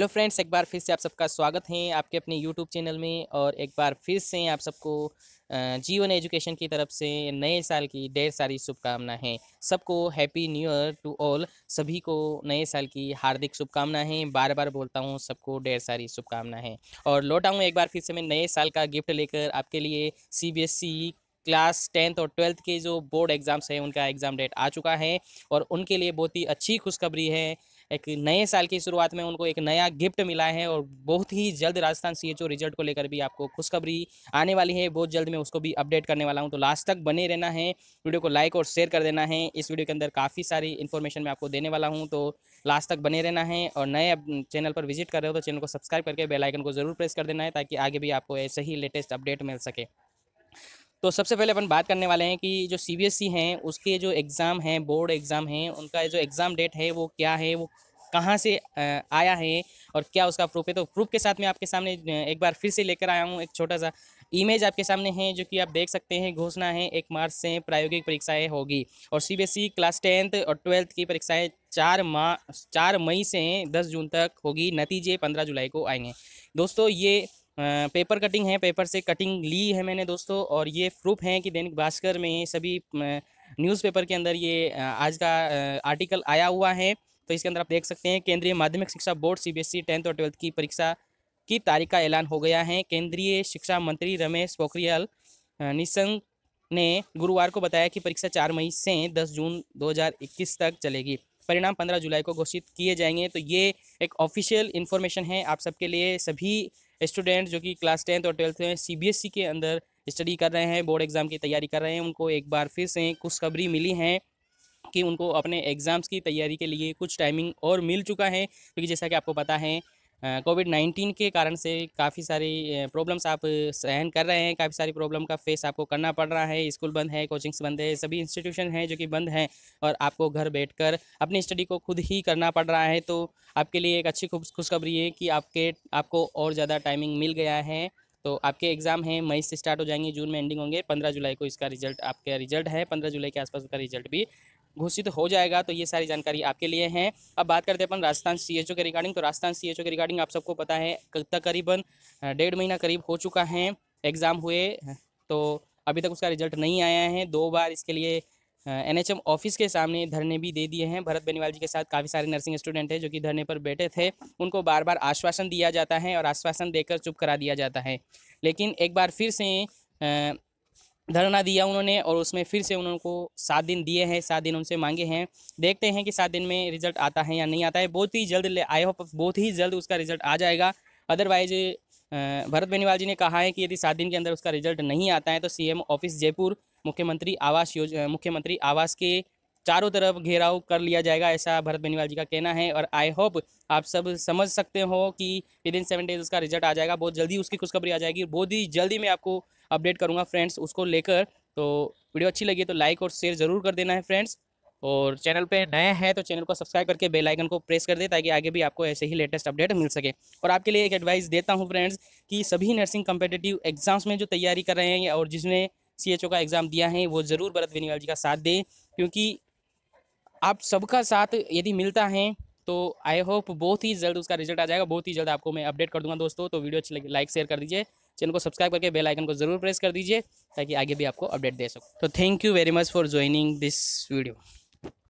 hello friends एक बार फिर से आप सबका स्वागत है आपके अपने यूट्यूब चैनल में और एक बार फिर से आप सबको जीवन एजुकेशन की तरफ से नए साल की ढेर सारी शुभकामनाएं सबको happy new year to all सभी को नए साल की हार्दिक शुभकामनाएं बार बार बोलता हूं सबको ढेर सारी शुभकामनाएं और लौटा हूं एक बार फिर से मैं नए साल का गिफ्ट लेकर आपके लिए सी क्लास टेंथ और ट्वेल्थ के जो बोर्ड एग्ज़ाम्स हैं उनका एग्ज़ाम डेट आ चुका है और उनके लिए बहुत ही अच्छी खुशखबरी है एक नए साल की शुरुआत में उनको एक नया गिफ्ट मिला है और बहुत ही जल्द राजस्थान सी रिजल्ट को लेकर भी आपको खुशखबरी आने वाली है बहुत जल्द मैं उसको भी अपडेट करने वाला हूँ तो लास्ट तक बने रहना है वीडियो को लाइक और शेयर कर देना है इस वीडियो के अंदर काफ़ी सारी इन्फॉर्मेशन मैं आपको देने वाला हूँ तो लास्ट तक बने रहना है और नए चैनल पर विजिट कर रहे हो तो चैनल को सब्सक्राइब करके बेलाइकन को जरूर प्रेस कर देना है ताकि आगे भी आपको ऐसे ही लेटेस्ट अपडेट मिल सके तो सबसे पहले अपन बात करने वाले हैं कि जो सी बी एस ई हैं उसके जो एग्ज़ाम हैं बोर्ड एग्ज़ाम हैं उनका जो एग्ज़ाम डेट है वो क्या है वो कहाँ से आया है और क्या उसका प्रूफ है तो प्रूफ के साथ मैं आपके सामने एक बार फिर से लेकर आया हूँ एक छोटा सा इमेज आपके सामने है जो कि आप देख सकते हैं घोषणा है एक मार्च से प्रायोगिक परीक्षाएं होगी और सीबीएसई क्लास टेंथ और ट्वेल्थ की परीक्षाएं चार माह चार मई से दस जून तक होगी नतीजे पंद्रह जुलाई को आएंगे दोस्तों ये पेपर कटिंग है पेपर से कटिंग ली है मैंने दोस्तों और ये प्रूफ हैं कि दैनिक भास्कर में सभी न्यूज़पेपर के अंदर ये आज का आर्टिकल आया हुआ है तो इसके अंदर आप देख सकते हैं केंद्रीय माध्यमिक शिक्षा बोर्ड सीबीएसई e टेंथ और ट्वेल्थ की परीक्षा की तारीख का ऐलान हो गया है केंद्रीय शिक्षा मंत्री रमेश पोखरियाल निशंक ने गुरुवार को बताया कि परीक्षा चार मई से दस जून दो तक चलेगी परिणाम 15 जुलाई को घोषित किए जाएंगे तो ये एक ऑफिशियल इन्फॉर्मेशन है आप सबके लिए सभी स्टूडेंट जो कि क्लास टेंथ और ट्वेल्थ में सी e के अंदर स्टडी कर रहे हैं बोर्ड एग्ज़ाम की तैयारी कर रहे हैं उनको एक बार फिर से खुशखबरी मिली है कि उनको अपने एग्ज़ाम्स की तैयारी के लिए कुछ टाइमिंग और मिल चुका है क्योंकि जैसा कि आपको पता है कोविड नाइन्टीन के कारण से काफ़ी सारी प्रॉब्लम्स आप सहन कर रहे हैं काफ़ी सारी प्रॉब्लम का फेस आपको करना पड़ रहा है स्कूल बंद है कोचिंग्स बंद है सभी इंस्टीट्यूशन हैं जो कि बंद हैं और आपको घर बैठकर अपनी स्टडी को खुद ही करना पड़ रहा है तो आपके लिए एक अच्छी खुशखबरी है कि आपके आपको और ज़्यादा टाइमिंग मिल गया है तो आपके एग्ज़ाम हैं मई से स्टार्ट हो जाएंगे जून में एंडिंग होंगे पंद्रह जुलाई को इसका रिजल्ट आपका रिजल्ट है पंद्रह जुलाई के आसपास उसका रिजल्ट भी घोषित हो जाएगा तो ये सारी जानकारी आपके लिए है अब बात करते हैं अपन राजस्थान सीएचओ के रिगार्डिंग तो राजस्थान सीएचओ के रिगार्डिंग आप सबको पता है तकरीबन डेढ़ महीना करीब हो चुका है एग्ज़ाम हुए तो अभी तक उसका रिजल्ट नहीं आया है दो बार इसके लिए एनएचएम ऑफिस के सामने धरने भी दे दिए हैं भरत बेनीवाल जी के साथ काफ़ी सारे नर्सिंग स्टूडेंट हैं जो कि धरने पर बैठे थे उनको बार बार आश्वासन दिया जाता है और आश्वासन देकर चुप करा दिया जाता है लेकिन एक बार फिर से धरना दिया उन्होंने और उसमें फिर से उन्होंने को सात दिन दिए हैं सात दिन उनसे मांगे हैं देखते हैं कि सात दिन में रिजल्ट आता है या नहीं आता है बहुत ही जल्द आई होप बहुत ही जल्द उसका रिजल्ट आ जाएगा अदरवाइज भरत बेनीवाल जी ने कहा है कि यदि सात दिन के अंदर उसका रिजल्ट नहीं आता है तो सीएम ऑफिस जयपुर मुख्यमंत्री आवास योजना मुख्यमंत्री आवास के चारों तरफ घेराव कर लिया जाएगा ऐसा भरत बेनीवाल जी का कहना है और आई होप आप सब समझ सकते हो कि विद इन सेवन डेज उसका रिजल्ट आ जाएगा बहुत जल्दी उसकी खुशखबरी आ जाएगी बहुत ही जल्दी मैं आपको अपडेट करूँगा फ्रेंड्स उसको लेकर तो वीडियो अच्छी लगी तो लाइक और शेयर ज़रूर कर देना है फ्रेंड्स और चैनल पे नया है तो चैनल को सब्सक्राइब करके बेल आइकन को प्रेस कर दे ताकि आगे भी आपको ऐसे ही लेटेस्ट अपडेट मिल सके और आपके लिए एक एडवाइस देता हूँ फ्रेंड्स कि सभी नर्सिंग कम्पिटेटिव एग्जाम्स में जो तैयारी कर रहे हैं और जिसने सी का एग्ज़ाम दिया है वो ज़रूर भरत बेनीवाल जी का साथ दें क्योंकि आप सबका साथ यदि मिलता है तो आई होप बहुत ही जल्द उसका रिजल्ट आ जाएगा बहुत ही जल्द आपको मैं अपडेट कर दूंगा दोस्तों तो वीडियो अच्छी लगी लाइक शेयर कर दीजिए चैनल को सब्सक्राइब करके बेल आइकन को जरूर प्रेस कर दीजिए ताकि आगे भी आपको अपडेट दे सकूँ तो thank you very much for joining this video